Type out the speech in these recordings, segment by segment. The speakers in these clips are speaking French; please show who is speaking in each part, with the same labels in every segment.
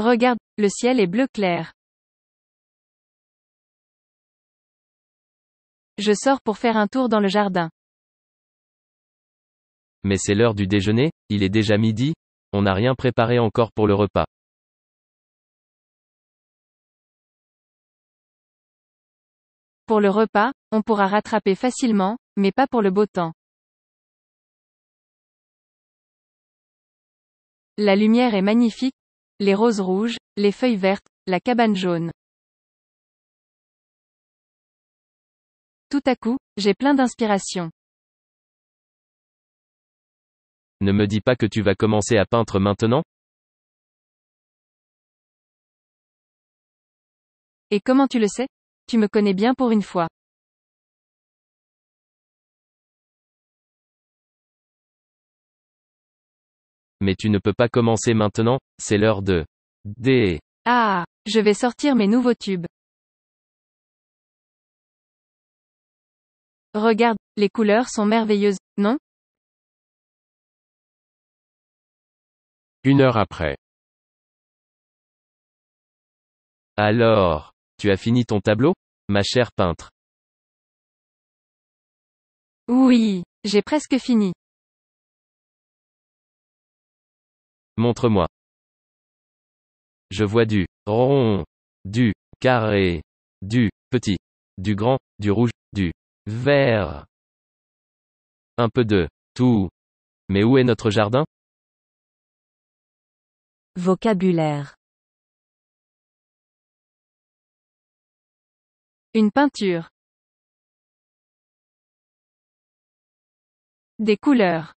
Speaker 1: Regarde, le ciel est bleu clair. Je sors pour faire un tour dans le jardin. Mais c'est l'heure du déjeuner, il est déjà midi, on n'a rien préparé encore pour le repas. Pour le repas, on pourra rattraper facilement, mais pas pour le beau temps. La lumière est magnifique, les roses rouges, les feuilles vertes, la cabane jaune. Tout à coup, j'ai plein d'inspiration. Ne me dis pas que tu vas commencer à peindre maintenant Et comment tu le sais Tu me connais bien pour une fois. mais tu ne peux pas commencer maintenant, c'est l'heure de... D. Ah, je vais sortir mes nouveaux tubes. Regarde, les couleurs sont merveilleuses, non Une heure après. Alors, tu as fini ton tableau, ma chère peintre Oui, j'ai presque fini. Montre-moi. Je vois du rond, du carré, du petit, du grand, du rouge, du vert. Un peu de tout. Mais où est notre jardin Vocabulaire. Une peinture. Des couleurs.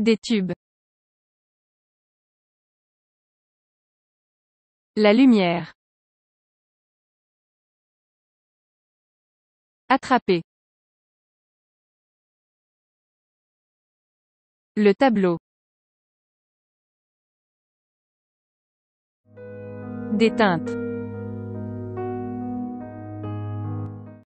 Speaker 1: Des tubes. La lumière. Attraper. Le tableau. Des teintes.